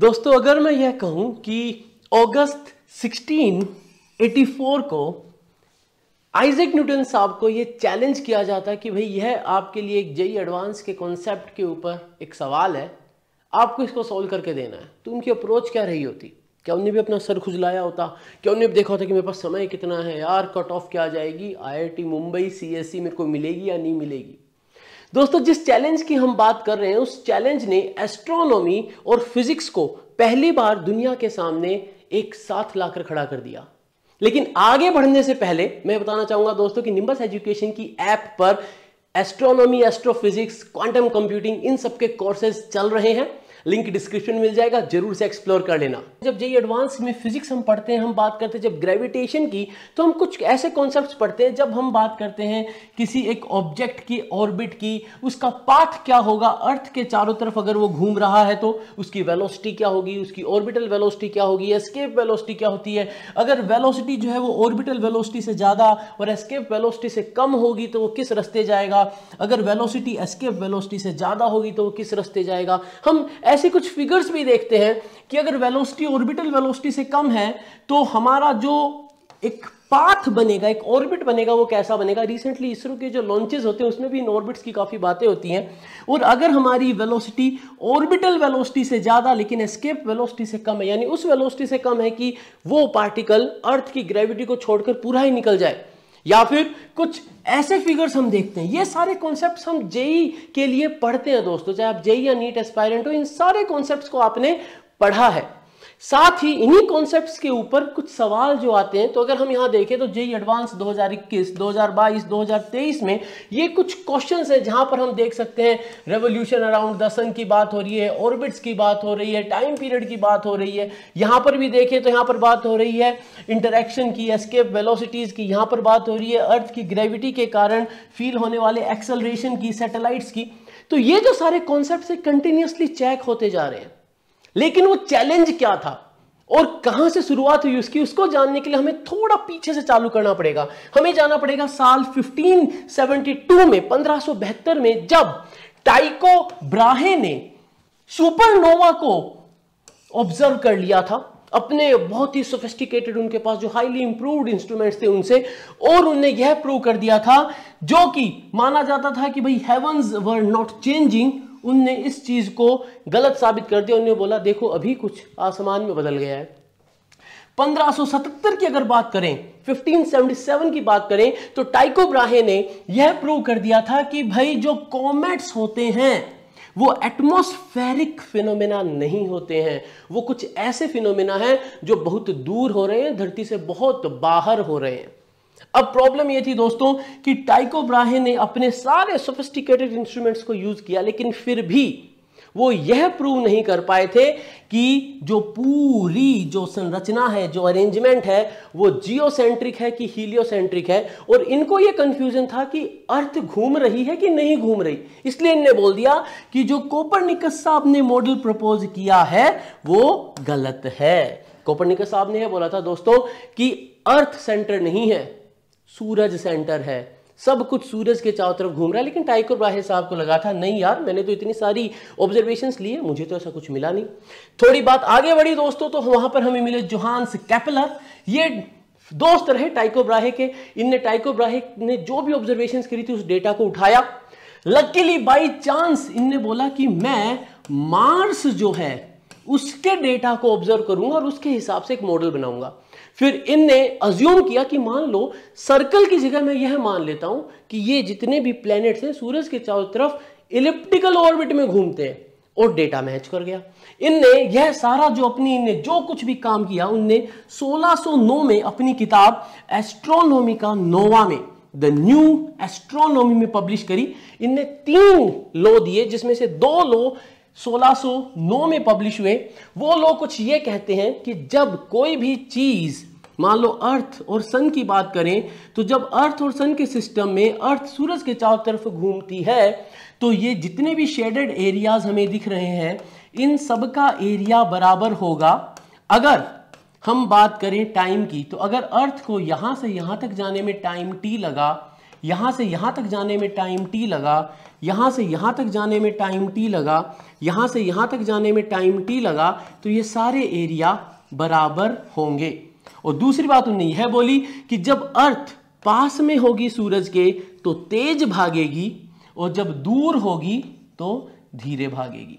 दोस्तों अगर मैं यह कहूं कि अगस्त 1684 को आइजक न्यूटन साहब को यह चैलेंज किया जाता कि भाई यह आपके लिए एक जई एडवांस e के कॉन्सेप्ट के ऊपर एक सवाल है आपको इसको सॉल्व करके देना है तो उनकी अप्रोच क्या रही होती क्या उन्हें भी अपना सर खुजलाया होता क्या उन्हें भी देखा होता कि मेरे पास समय कितना है यार कट ऑफ क्या जाएगी आईआईटी मुंबई सीएससी मेरे को मिलेगी या नहीं मिलेगी दोस्तों जिस चैलेंज की हम बात कर रहे हैं उस चैलेंज ने एस्ट्रोनॉमी और फिजिक्स को पहली बार दुनिया के सामने एक साथ लाकर खड़ा कर दिया लेकिन आगे बढ़ने से पहले मैं बताना चाहूंगा दोस्तों कि निम्बस एजुकेशन की ऐप पर एस्ट्रोनॉमी एस्ट्रोफिजिक्स क्वांटम कंप्यूटिंग इन सब के कोर्सेज चल रहे हैं लिंक डिस्क्रिप्शन मिल जाएगा जरूर से एक्सप्लोर कर लेना जब जे एडवांस e में फिजिक्स हम पढ़ते हैं हम बात करते हैं जब ग्रेविटेशन की तो हम कुछ ऐसे कॉन्सेप्ट पढ़ते हैं जब हम बात करते हैं किसी एक ऑब्जेक्ट की ऑर्बिट की उसका पाथ क्या होगा अर्थ के चारों तरफ अगर वो घूम रहा है तो उसकी वेलोसिटी क्या होगी उसकी ऑर्बिटल वेलोसिटी क्या होगी एस्केप वेलोसिटी क्या होती है अगर वेलोसिटी जो है वो ऑर्बिटल वेलोसिटी से ज़्यादा और एस्केप वेलोसिटी से कम होगी तो वो किस रास्ते जाएगा अगर वेलोसिटी एस्केप वेलोसिटी से ज़्यादा होगी तो वो किस रस्ते जाएगा हम ऐसे कुछ फिगर्स भी देखते हैं कि अगर वेलोसिटी ऑर्बिटल वेलोसिटी से कम है तो हमारा जो एक पाथ बनेगा एक ऑर्बिट बनेगा वो कैसा बनेगा रिसेंटली इसरो के जो लॉन्चेस होते हैं उसमें भी इन ऑर्बिट्स की काफ़ी बातें होती हैं और अगर हमारी वेलोसिटी ऑर्बिटल वेलोसिटी से ज़्यादा लेकिन एस्केप वेलोसिटी से कम है यानी उस वेलोसिटी से कम है कि वो पार्टिकल अर्थ की ग्रेविटी को छोड़कर पूरा ही निकल जाए या फिर कुछ ऐसे फिगर्स हम देखते हैं ये सारे कॉन्सेप्ट हम जेई के लिए पढ़ते हैं दोस्तों चाहे आप जेई या नीट एस्पायरेंट हो इन सारे कॉन्सेप्ट को आपने पढ़ा है साथ ही इन्हीं कॉन्सेप्ट्स के ऊपर कुछ सवाल जो आते हैं तो अगर हम यहां देखें तो जेई एडवांस 2021, 2022, 2023 में ये कुछ क्वेश्चन हैं जहां पर हम देख सकते हैं रेवोल्यूशन अराउंड दसन की बात हो रही है ऑर्बिट्स की बात हो रही है टाइम पीरियड की बात हो रही है यहां पर भी देखें तो यहां पर बात हो रही है इंटरेक्शन की एस्केप वेलोसिटीज़ की यहां पर बात हो रही है अर्थ की ग्रेविटी के कारण फील होने वाले एक्सेलरेशन की सेटेलाइट्स की तो ये जो सारे कॉन्सेप्ट कंटिन्यूसली चेक होते जा रहे हैं लेकिन वो चैलेंज क्या था और कहां से शुरुआत हुई उसकी उसको जानने के लिए हमें थोड़ा पीछे से चालू करना पड़ेगा हमें जाना पड़ेगा साल 1572 में पंद्रह में जब टाइको ब्राहे ने सुपरनोवा को ऑब्जर्व कर लिया था अपने बहुत ही सोफिस्टिकेटेड उनके पास जो हाईली इंप्रूव्ड इंस्ट्रूमेंट्स थे उनसे और उनने यह प्रूव कर दिया था जो कि माना जाता था कि भाई हेवंस वर नॉट चेंजिंग उनने इस चीज़ को गलत साबित कर दिया उन्होंने बोला देखो अभी कुछ आसमान में बदल गया है 1577 की अगर बात करें 1577 की बात करें तो टाइको ब्राहे ने यह प्रूव कर दिया था कि भाई जो कॉमेट्स होते हैं वो एटमोस्फेरिक फिनोमेना नहीं होते हैं वो कुछ ऐसे फिनोमेना हैं जो बहुत दूर हो रहे हैं धरती से बहुत बाहर हो रहे हैं अब प्रॉब्लम ये थी दोस्तों कि टाइको ब्राहे ने अपने सारे सोफिस्टिकेटेड इंस्ट्रूमेंट्स को यूज किया लेकिन फिर भी वो यह प्रूव नहीं कर पाए थे कि जो पूरी जो संरचना है जो अरेंजमेंट है वो जियोसेंट्रिक है कि हीलियोसेंट्रिक है और इनको ये कंफ्यूजन था कि अर्थ घूम रही है कि नहीं घूम रही इसलिए इनने बोल दिया कि जो कोपरनिकस साहब ने मॉडल प्रपोज किया है वो गलत है कोपरनिकस साहब ने यह बोला था दोस्तों कि अर्थ सेंटर नहीं है सूरज सेंटर है सब कुछ सूरज के चारों तरफ घूम रहा है लेकिन टाइकर ब्राहे साहब को लगा था नहीं यार मैंने तो इतनी सारी ऑब्जर्वेशन लिए मुझे तो ऐसा कुछ मिला नहीं थोड़ी बात आगे बढ़ी दोस्तों तो वहां पर हमें मिले जोहान्स कैपलर ये दोस्त रहे टाइको ब्राहे के इनने टाइको ब्राहे ने जो भी ऑब्जर्वेशन करी थी उस डेटा को उठाया लकीली बाई चांस इनने बोला कि मैं मार्स जो है उसके डेटा को ऑब्जर्व करूंगा और उसके हिसाब से एक मॉडल बनाऊंगा फिर इनने अज्यूम किया कि मान लो सर्कल की जगह मैं यह मान लेता हूं कि ये जितने भी प्लैनेट्स हैं सूरज के चारों तरफ इलिप्टिकल ऑर्बिट में घूमते हैं और डेटा मैच कर गया इनने यह सारा जो अपनी इनने जो कुछ भी काम किया उनने 1609 में अपनी किताब एस्ट्रोनॉमी का नोवा में द न्यू एस्ट्रोनॉमी में पब्लिश करी इनने तीन लॉ दिए जिसमें से दो लॉ 1609 में पब्लिश हुए वो लोग कुछ ये कहते हैं कि जब कोई भी चीज़ मान लो अर्थ और सन की बात करें तो जब अर्थ और सन के सिस्टम में अर्थ सूरज के चारों तरफ घूमती है तो ये जितने भी शेडेड एरियाज हमें दिख रहे हैं इन सब का एरिया बराबर होगा अगर हम बात करें टाइम की तो अगर अर्थ को यहाँ से यहाँ तक जाने में टाइम टी लगा यहाँ से यहाँ तक जाने में टाइम टी लगा यहाँ से यहाँ तक जाने में टाइम टी लगा यहाँ से यहाँ तक जाने में टाइम टी लगा तो ये सारे एरिया बराबर होंगे और दूसरी बात उन्हें यह बोली कि जब अर्थ पास में होगी सूरज के तो तेज भागेगी और जब दूर होगी तो धीरे भागेगी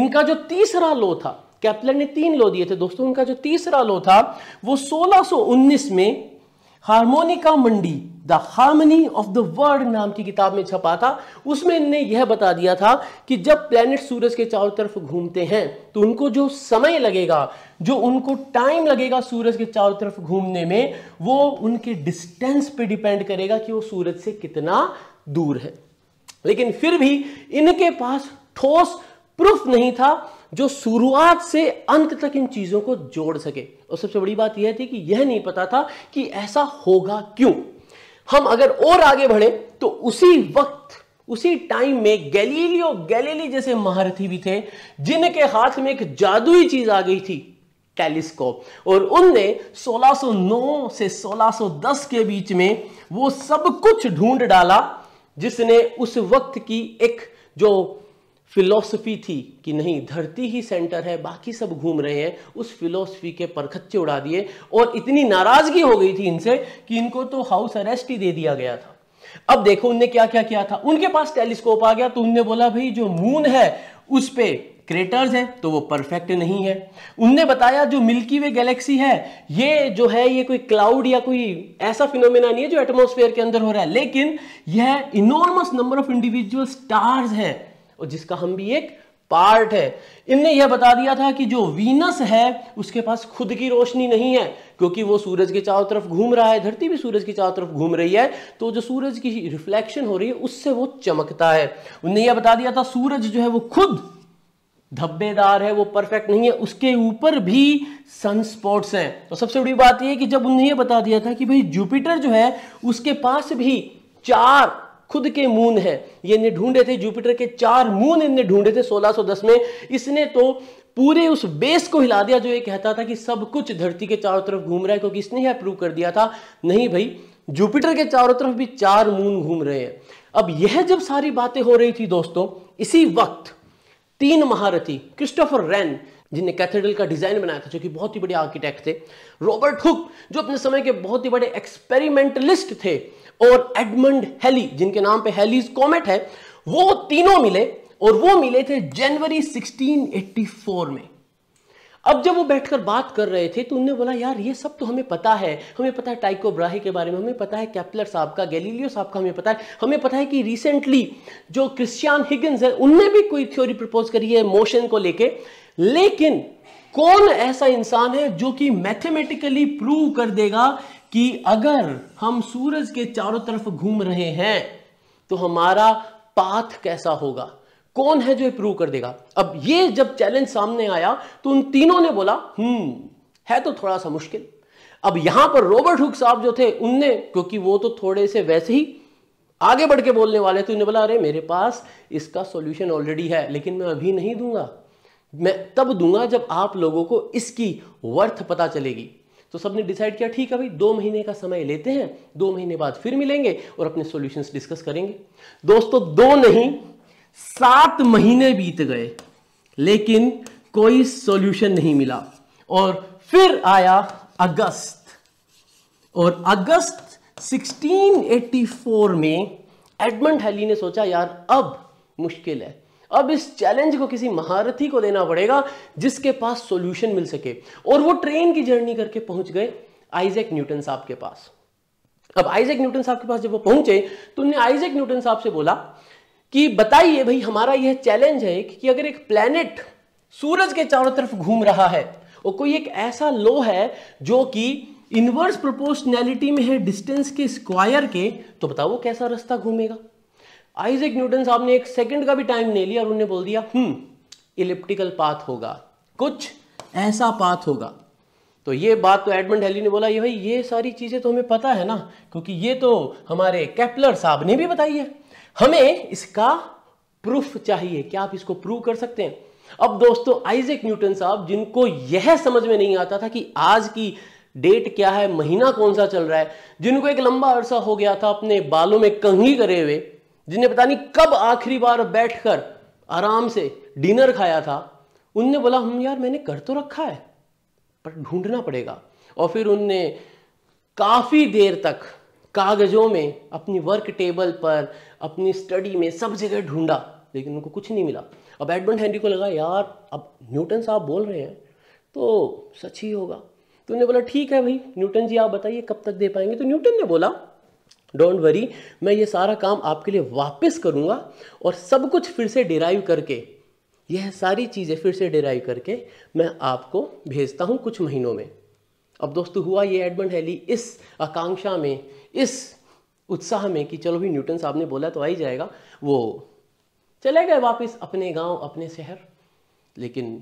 इनका जो तीसरा लो था कैप्लर ने तीन लो दिए थे दोस्तों उनका जो तीसरा लो था वो 1619 में Harmonices Mundi the harmony of the world नाम की किताब में छपा था उसमें इनने यह बता दिया था कि जब प्लेनेट सूरज के चारों तरफ घूमते हैं तो उनको जो समय लगेगा जो उनको टाइम लगेगा सूरज के चारों तरफ घूमने में वो उनके डिस्टेंस पे डिपेंड करेगा कि वो सूरज से कितना दूर है लेकिन फिर भी इनके पास ठोस प्रूफ नहीं था जो शुरुआत से अंत तक इन चीज़ों को जोड़ सके और सबसे बड़ी बात यह थी कि यह नहीं पता था कि ऐसा होगा क्यों हम अगर और आगे बढ़े तो उसी वक्त उसी टाइम में गैलीलियो गैलीली जैसे महारथी भी थे जिनके हाथ में एक जादुई चीज आ गई थी टेलीस्कोप और उनने 1609 से 1610 के बीच में वो सब कुछ ढूंढ डाला जिसने उस वक्त की एक जो फिलॉसफी थी कि नहीं धरती ही सेंटर है बाकी सब घूम रहे हैं उस फिलॉसफी के परखच्चे उड़ा दिए और इतनी नाराजगी हो गई थी इनसे कि इनको तो हाउस अरेस्ट ही दे दिया गया था अब देखो उनने क्या क्या किया था उनके पास टेलीस्कोप आ गया तो उनने बोला भाई जो मून है उस पर क्रेटर्स हैं तो वो परफेक्ट नहीं है उनने बताया जो मिल्की वे गैलेक्सी है ये जो है ये कोई क्लाउड या कोई ऐसा फिनोमेना नहीं है जो एटमोस्फेयर के अंदर हो रहा है लेकिन यह enormous number of individual stars हैं और जिसका हम भी एक पार्ट है इनने यह बता दिया था कि जो वीनस है उसके पास खुद की रोशनी नहीं है क्योंकि वो सूरज के चारों तरफ घूम रहा है धरती भी सूरज के चारों तरफ घूम रही है तो जो सूरज की रिफ्लेक्शन हो रही है उससे वो चमकता है उनने यह बता दिया था सूरज जो है वो खुद धब्बेदार है वो परफेक्ट नहीं है उसके ऊपर भी सन स्पॉट्स हैं और सबसे बड़ी बात यह कि जब उन्हें यह बता दिया था कि भाई जुपिटर जो है उसके पास भी चार खुद के मून हैं ये इन्हें ढूंढे थे जुपिटर के चार मून इनने ढूंढे थे 1610 में इसने तो पूरे उस बेस को हिला दिया जो ये कहता था कि सब कुछ धरती के चारों तरफ घूम रहा है क्योंकि इसने यह प्रूव कर दिया था नहीं भाई जुपिटर के चारों तरफ भी चार मून घूम रहे हैं अब यह जब सारी बातें हो रही थी दोस्तों इसी वक्त तीन महारथी क्रिस्टोफर रैन जिन्हें कैथेड्रल का डिजाइन बनाया था जो कि बहुत ही बड़े आर्किटेक्ट थे रॉबर्ट हुक जो अपने समय के बहुत ही बड़े एक्सपेरिमेंटलिस्ट थे और एडमंड हेली जिनके नाम पे हेलीज कॉमेट है वो तीनों मिले और वो मिले थे जनवरी 1684 में अब जब वो बैठकर बात कर रहे थे तो उन्होंने बोला यार ये सब तो हमें पता है हमें पता है टाइको ब्राही के बारे में हमें पता है कैप्लर साहब का गैलीलियो साहब का हमें पता है हमें पता है कि रिसेंटली जो क्रिश्चियन हिगन्स है उनने भी कोई थ्योरी प्रपोज करी है मोशन को लेके लेकिन कौन ऐसा इंसान है जो कि मैथमेटिकली प्रूव कर देगा कि अगर हम सूरज के चारों तरफ घूम रहे हैं तो हमारा पाथ कैसा होगा कौन है जो प्रूव कर देगा अब ये जब चैलेंज सामने आया तो उन तीनों ने बोला हम्म है तो थोड़ा सा मुश्किल अब यहां पर रॉबर्ट हुक साहब जो थे उनने क्योंकि वो तो थोड़े से वैसे ही आगे बढ़ के बोलने वाले थे उन्हें बोला अरे मेरे पास इसका सॉल्यूशन ऑलरेडी है लेकिन मैं अभी नहीं दूंगा मैं तब दूंगा जब आप लोगों को इसकी वर्थ पता चलेगी तो सबने डिसाइड किया ठीक है भाई दो महीने का समय लेते हैं दो महीने बाद फिर मिलेंगे और अपने सॉल्यूशंस डिस्कस करेंगे दोस्तों दो नहीं सात महीने बीत गए लेकिन कोई सॉल्यूशन नहीं मिला और फिर आया अगस्त और अगस्त 1684 में एडमंड हैली ने सोचा यार अब मुश्किल है अब इस चैलेंज को किसी महारथी को देना पड़ेगा जिसके पास सॉल्यूशन मिल सके और वो ट्रेन की जर्नी करके पहुंच गए आइजेक न्यूटन साहब के पास अब आइजेक न्यूटन साहब के पास जब वो पहुंचे तो उन्हें आइजेक न्यूटन साहब से बोला कि बताइए भाई हमारा यह चैलेंज है कि अगर एक प्लेनेट सूरज के चारों तरफ घूम रहा है और कोई एक ऐसा लो है जो कि इनवर्स प्रोपोर्शनैलिटी में है डिस्टेंस के स्क्वायर के तो बताओ वो कैसा रास्ता घूमेगा आइजेक न्यूटन साहब ने एक सेकंड का भी टाइम नहीं लिया और उन्होंने बोल दिया हम्म इलिप्टिकल पाथ होगा कुछ ऐसा पाथ होगा तो ये बात तो एडमंड हेली ने बोला ये भाई ये सारी चीज़ें तो हमें पता है ना क्योंकि ये तो हमारे कैपलर साहब ने भी बताई है हमें इसका प्रूफ चाहिए क्या आप इसको प्रूव कर सकते हैं अब दोस्तों आइजेक न्यूटन साहब जिनको यह समझ में नहीं आता था कि आज की डेट क्या है महीना कौन सा चल रहा है जिनको एक लंबा अरसा हो गया था अपने बालों में कंघी करे हुए जिन्हें पता नहीं कब आखिरी बार बैठकर आराम से डिनर खाया था उनने बोला हम यार मैंने कर तो रखा है पर ढूंढना पड़ेगा और फिर उनने काफ़ी देर तक कागजों में अपनी वर्क टेबल पर अपनी स्टडी में सब जगह ढूंढा लेकिन उनको कुछ नहीं मिला अब एडमंड हेनरी को लगा यार अब न्यूटन साहब बोल रहे हैं तो सच ही होगा तो उन्हें बोला ठीक है भाई न्यूटन जी आप बताइए कब तक दे पाएंगे तो न्यूटन ने बोला डोंट वरी मैं ये सारा काम आपके लिए वापस करूँगा और सब कुछ फिर से डिराइव करके यह सारी चीज़ें फिर से डिराइव करके मैं आपको भेजता हूँ कुछ महीनों में अब दोस्तों हुआ ये एडमंड हैली इस आकांक्षा में इस उत्साह में कि चलो भी न्यूटन साहब ने बोला तो आ ही जाएगा वो चले गए वापस अपने गांव अपने शहर लेकिन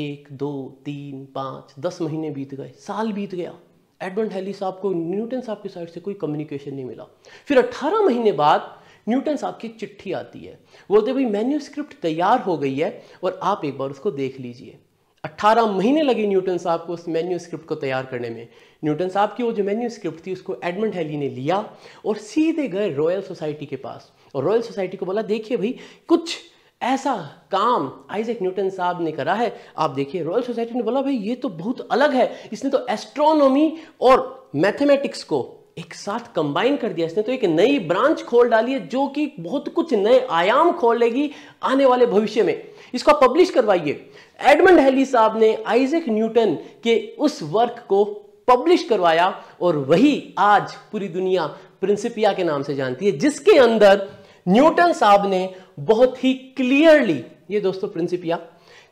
एक दो तीन पाँच दस महीने बीत गए साल बीत गया एडमंड हेली साहब को न्यूटन साहब की साइड से कोई कम्युनिकेशन नहीं मिला फिर 18 महीने बाद न्यूटन साहब की चिट्ठी आती है बोलते भाई मैन्यूस्क्रिप्ट तैयार हो गई है और आप एक बार उसको देख लीजिए 18 महीने लगे न्यूटन साहब को उस मैन्यूस्क्रिप्ट को तैयार करने में न्यूटन साहब की वो जो मैन्यूस्क्रिप्ट थी उसको एडमंड हेली ने लिया और सीधे गए रॉयल सोसाइटी के पास और रॉयल सोसाइटी को बोला देखिए भाई कुछ ऐसा काम आइजक न्यूटन साहब ने करा है आप देखिए रॉयल सोसाइटी ने बोला भाई ये तो बहुत अलग है इसने तो एस्ट्रोनॉमी और मैथमेटिक्स को एक साथ कंबाइन कर दिया इसने तो एक नई ब्रांच खोल डाली है जो कि बहुत कुछ नए आयाम खोलेगी आने वाले भविष्य में इसको पब्लिश करवाइए एडमंड हेली साहब ने आइजक न्यूटन के उस वर्क को पब्लिश करवाया और वही आज पूरी दुनिया प्रिंसिपिया के नाम से जानती है जिसके अंदर न्यूटन साहब ने बहुत ही क्लियरली ये दोस्तों प्रिंसिपिया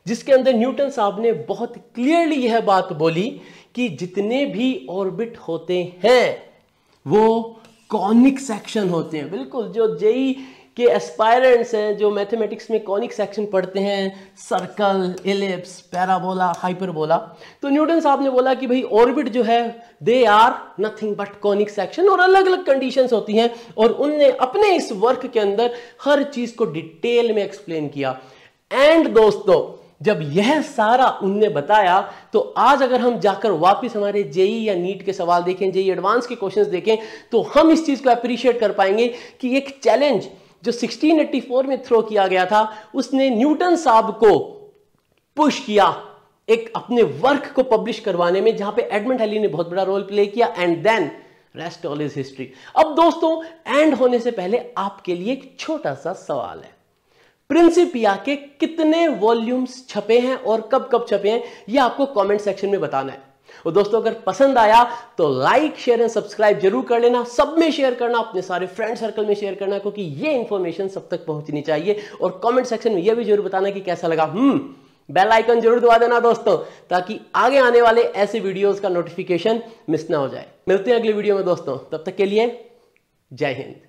जिसके अंदर न्यूटन साहब ने बहुत क्लियरली यह बात बोली कि जितने भी ऑर्बिट होते हैं वो कॉनिक सेक्शन होते हैं बिल्कुल जो जेई के एस्पायरेंट्स हैं जो मैथमेटिक्स में कॉनिक सेक्शन पढ़ते हैं सर्कल एलिप्स पैराबोला हाइपरबोला तो न्यूटन साहब ने बोला कि भाई ऑर्बिट जो है they are nothing but conic section और अलग अलग कंडीशंस होती हैं और उनने अपने इस वर्क के अंदर हर चीज़ को डिटेल में एक्सप्लेन किया एंड दोस्तों जब यह सारा उनने बताया तो आज अगर हम जाकर वापस हमारे जेई या नीट के सवाल देखें जेई एडवांस के क्वेश्चंस देखें तो हम इस चीज़ को अप्रिशिएट कर पाएंगे कि एक चैलेंज जो 1684 में थ्रो किया गया था उसने न्यूटन साहब को पुश किया एक अपने वर्क को पब्लिश करवाने में जहां पे एडमंड हेली ने बहुत बड़ा रोल प्ले किया and then rest all is history अब दोस्तों एंड होने से पहले आपके लिए एक छोटा सा सवाल है प्रिंसिपिया के कितने वॉल्यूम्स छपे हैं और कब कब छपे हैं यह आपको कमेंट सेक्शन में बताना है और दोस्तों अगर पसंद आया तो लाइक शेयर एंड सब्सक्राइब जरूर कर लेना सब में शेयर करना अपने सारे फ्रेंड सर्कल में शेयर करना क्योंकि ये इंफॉर्मेशन सब तक पहुंचनी चाहिए और कमेंट सेक्शन में ये भी जरूर बताना कि कैसा लगा हम्म बेल आइकन जरूर दबा देना दोस्तों ताकि आगे आने वाले ऐसे वीडियोज का नोटिफिकेशन मिस ना हो जाए मिलते हैं अगले वीडियो में दोस्तों तब तक के लिए जय हिंद